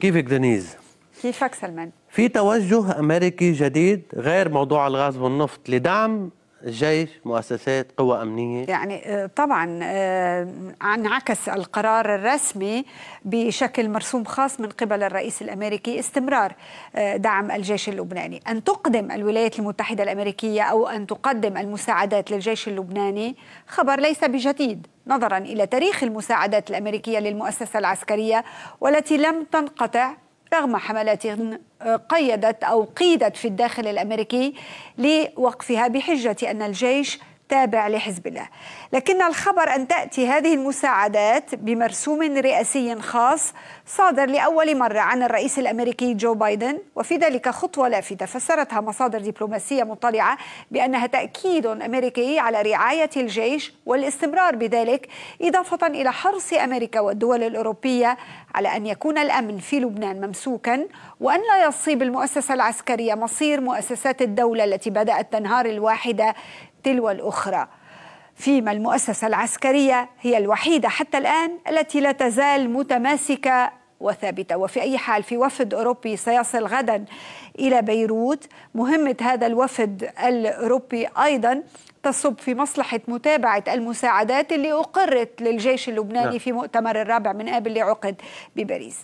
كيفك دنيز؟ كيفك سلمان؟ في توجه أمريكي جديد غير موضوع الغاز والنفط لدعم جيش مؤسسات قوى أمنية يعني آه، طبعا آه، انعكس القرار الرسمي بشكل مرسوم خاص من قبل الرئيس الأمريكي استمرار آه، دعم الجيش اللبناني أن تقدم الولايات المتحدة الأمريكية أو أن تقدم المساعدات للجيش اللبناني خبر ليس بجديد نظرا إلى تاريخ المساعدات الأمريكية للمؤسسة العسكرية والتي لم تنقطع رغم حملات قيدت أو قيدت في الداخل الأمريكي لوقفها بحجة أن الجيش تابع لحزب الله لكن الخبر أن تأتي هذه المساعدات بمرسوم رئاسي خاص صادر لأول مرة عن الرئيس الأمريكي جو بايدن وفي ذلك خطوة لافتة فسرتها مصادر دبلوماسية مطلعة بأنها تأكيد أمريكي على رعاية الجيش والاستمرار بذلك إضافة إلى حرص أمريكا والدول الأوروبية على أن يكون الأمن في لبنان ممسوكا وأن لا يصيب المؤسسة العسكرية مصير مؤسسات الدولة التي بدأت تنهار الواحدة تلو الأخرى فيما المؤسسة العسكرية هي الوحيدة حتى الآن التي لا تزال متماسكة وثابتة وفي أي حال في وفد أوروبي سيصل غدا إلى بيروت مهمة هذا الوفد الأوروبي أيضا تصب في مصلحة متابعة المساعدات اللي أقرت للجيش اللبناني نعم. في مؤتمر الرابع من آب اللي عقد بباريس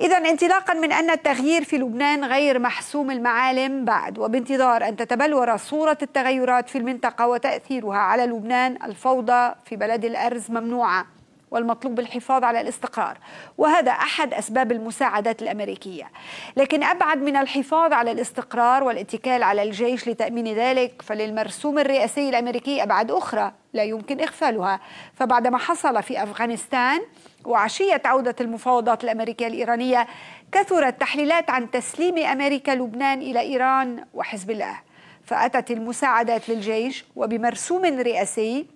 إذا انطلاقا من أن التغيير في لبنان غير محسوم المعالم بعد وبانتظار أن تتبلور صورة التغيرات في المنطقة وتأثيرها على لبنان الفوضى في بلد الأرز ممنوعة والمطلوب الحفاظ على الاستقرار وهذا احد اسباب المساعدات الامريكيه لكن ابعد من الحفاظ على الاستقرار والاتكال على الجيش لتامين ذلك فللمرسوم الرئاسي الامريكي ابعاد اخرى لا يمكن اغفالها فبعدما حصل في افغانستان وعشيه عوده المفاوضات الامريكيه الايرانيه كثرت تحليلات عن تسليم امريكا لبنان الى ايران وحزب الله فاتت المساعدات للجيش وبمرسوم رئاسي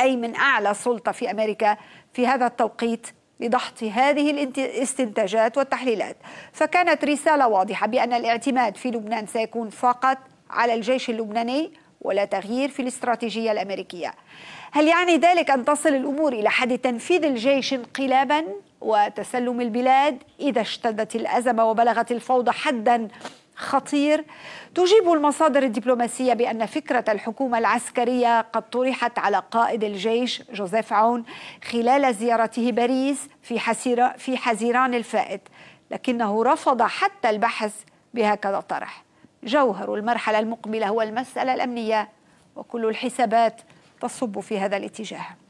أي من أعلى سلطة في أمريكا في هذا التوقيت لضحط هذه الاستنتاجات والتحليلات فكانت رسالة واضحة بأن الاعتماد في لبنان سيكون فقط على الجيش اللبناني ولا تغيير في الاستراتيجية الأمريكية هل يعني ذلك أن تصل الأمور إلى حد تنفيذ الجيش انقلابا وتسلم البلاد إذا اشتدت الأزمة وبلغت الفوضى حدا خطير تجيب المصادر الدبلوماسية بأن فكرة الحكومة العسكرية قد طرحت على قائد الجيش جوزيف عون خلال زيارته باريس في, حسيرة في حزيران الفائت لكنه رفض حتى البحث بهكذا طرح جوهر المرحلة المقبلة هو المسألة الأمنية وكل الحسابات تصب في هذا الاتجاه